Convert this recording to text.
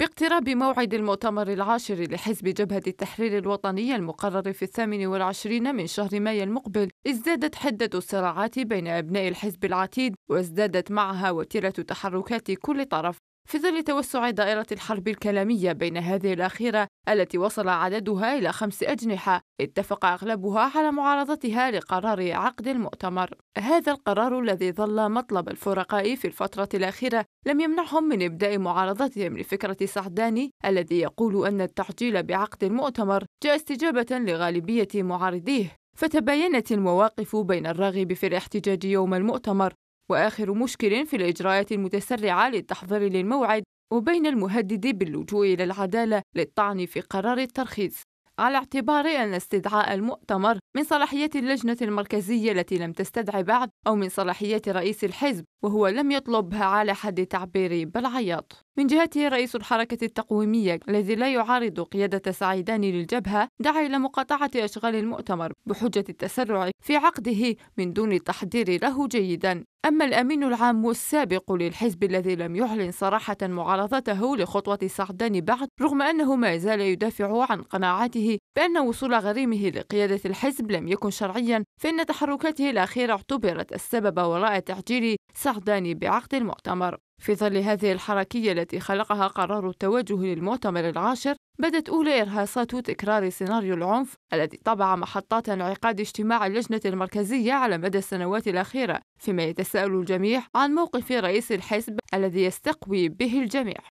باقتراب موعد المؤتمر العاشر لحزب جبهة التحرير الوطني المقرر في الثامن والعشرين من شهر مايو المقبل ازدادت حدة الصراعات بين أبناء الحزب العتيد وازدادت معها وتيرة تحركات كل طرف في ظل توسع دائرة الحرب الكلامية بين هذه الأخيرة التي وصل عددها إلى خمس أجنحة اتفق أغلبها على معارضتها لقرار عقد المؤتمر هذا القرار الذي ظل مطلب الفرقاء في الفترة الأخيرة لم يمنعهم من إبداء معارضتهم لفكرة سعداني الذي يقول أن التعجيل بعقد المؤتمر جاء استجابة لغالبية معارضيه فتباينت المواقف بين الراغب في الاحتجاج يوم المؤتمر وآخر مشكل في الإجراءات المتسرعة للتحضير للموعد وبين المهدد باللجوء إلى العدالة للطعن في قرار الترخيص على اعتبار أن استدعاء المؤتمر من صلاحية اللجنة المركزية التي لم تستدع بعد أو من صلاحية رئيس الحزب وهو لم يطلبها على حد تعبيري بل عياط من جهته رئيس الحركة التقويمية الذي لا يعارض قيادة سعيدان للجبهة دعا إلى مقاطعة أشغال المؤتمر بحجة التسرع في عقده من دون التحضير له جيدا أما الأمين العام السابق للحزب الذي لم يعلن صراحة معارضته لخطوة سعدان بعد رغم أنه ما زال يدافع عن قناعاته بأن وصول غريمه لقيادة الحزب لم يكن شرعيا فإن تحركاته الأخيرة اعتبرت السبب وراء تعجيل سعدان بعقد المؤتمر في ظل هذه الحركية التي خلقها قرار التوجه للمؤتمر العاشر بدت أولى إرهاصات تكرار سيناريو العنف الذي طبع محطات انعقاد اجتماع اللجنة المركزية على مدى السنوات الأخيرة فيما يتساءل الجميع عن موقف رئيس الحزب الذي يستقوي به الجميع